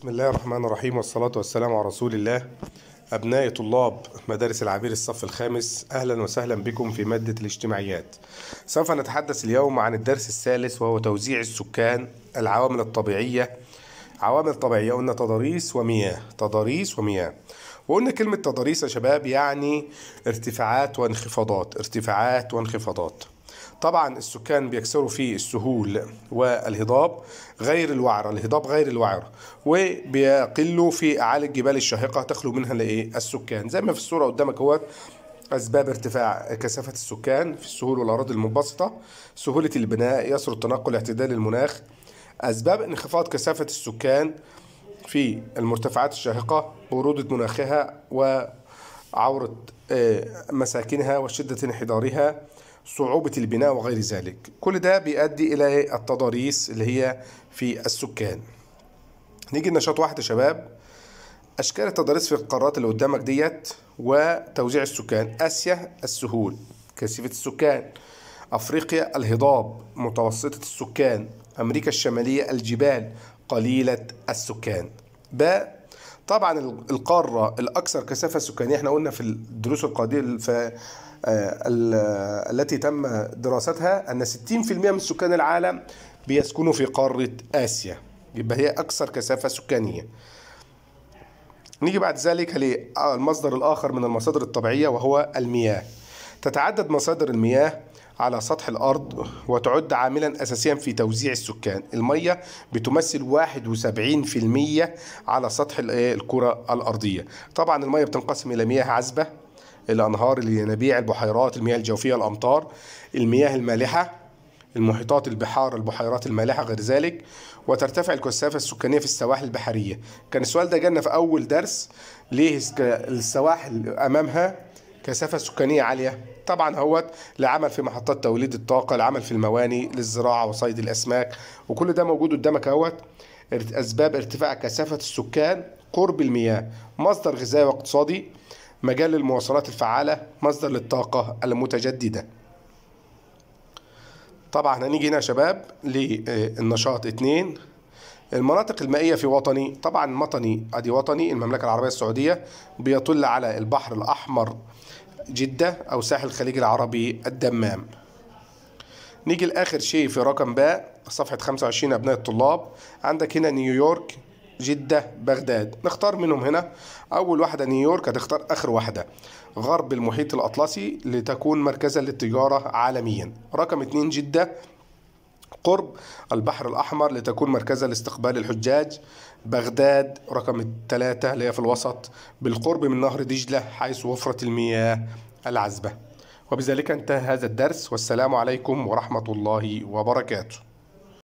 بسم الله الرحمن الرحيم والصلاة والسلام على رسول الله أبناء طلاب مدارس العبير الصف الخامس أهلا وسهلا بكم في مادة الاجتماعيات سوف نتحدث اليوم عن الدرس الثالث وهو توزيع السكان العوامل الطبيعية عوامل طبيعية قلنا تضاريس ومياه تضاريس ومياه وقلنا كلمة تضاريس يا شباب يعني ارتفاعات وانخفاضات ارتفاعات وانخفاضات طبعا السكان بيكسروا فيه السهول والهضاب غير الوعرة الهضاب غير الوعرة وبيقلوا في أعالي الجبال الشاهقة تخلو منها لإيه السكان زي ما في الصورة قدامك اهوت أسباب ارتفاع كثافة السكان في السهول والأراضي المنبسطة سهولة البناء يسر التنقل اعتدال المناخ أسباب انخفاض كثافة السكان في المرتفعات الشاهقة برودة مناخها و عورة آه، مساكنها وشدة انحدارها صعوبة البناء وغير ذلك كل ده بيؤدي إلى التضاريس اللي هي في السكان نيجي لنشاط واحد يا شباب أشكال التضاريس في القارات اللي قدامك ديت وتوزيع السكان آسيا السهول كثيفة السكان أفريقيا الهضاب متوسطة السكان أمريكا الشمالية الجبال قليلة السكان ب طبعا القاره الاكثر كثافه سكانيه احنا قلنا في الدروس القادمه في آه، التي تم دراستها ان 60% من سكان العالم بيسكنوا في قاره اسيا يبقى هي اكثر كثافه سكانيه نيجي بعد ذلك للمصدر الاخر من المصادر الطبيعيه وهو المياه تتعدد مصادر المياه على سطح الأرض وتعد عاملا أساسيا في توزيع السكان المية بتمثل 71% على سطح إيه، الكرة الأرضية طبعا المية بتنقسم إلى مياه عذبة الأنهار الينابيع البحيرات المياه الجوفية الأمطار المياه المالحة المحيطات البحار البحيرات المالحة غير ذلك وترتفع الكثافة السكانية في السواحل البحرية كان السؤال ده جالنا في أول درس ليه السواحل أمامها كثافه سكانيه عاليه طبعا هوت لعمل في محطات توليد الطاقه لعمل في المواني للزراعه وصيد الاسماك وكل ده موجود قدامك اهوت اسباب ارتفاع كثافه السكان قرب المياه مصدر غذائي واقتصادي مجال للمواصلات الفعاله مصدر للطاقه المتجدده طبعا هنيجي هنا يا شباب للنشاط آه، اتنين المناطق المائية في وطني طبعا وطني أدي وطني المملكة العربية السعودية بيطل على البحر الأحمر جدة أو ساحل الخليج العربي الدمام نيجي لآخر شيء في رقم باء صفحة 25 أبناء الطلاب عندك هنا نيويورك جدة بغداد نختار منهم هنا أول واحدة نيويورك هتختار آخر واحدة غرب المحيط الأطلسي لتكون مركزا للتجارة عالميا رقم 2 جدة قرب البحر الأحمر لتكون مركزا لاستقبال الحجاج بغداد رقم ثلاثة اللي هي في الوسط بالقرب من نهر دجلة حيث وفرة المياه العذبة وبذلك انتهى هذا الدرس والسلام عليكم ورحمة الله وبركاته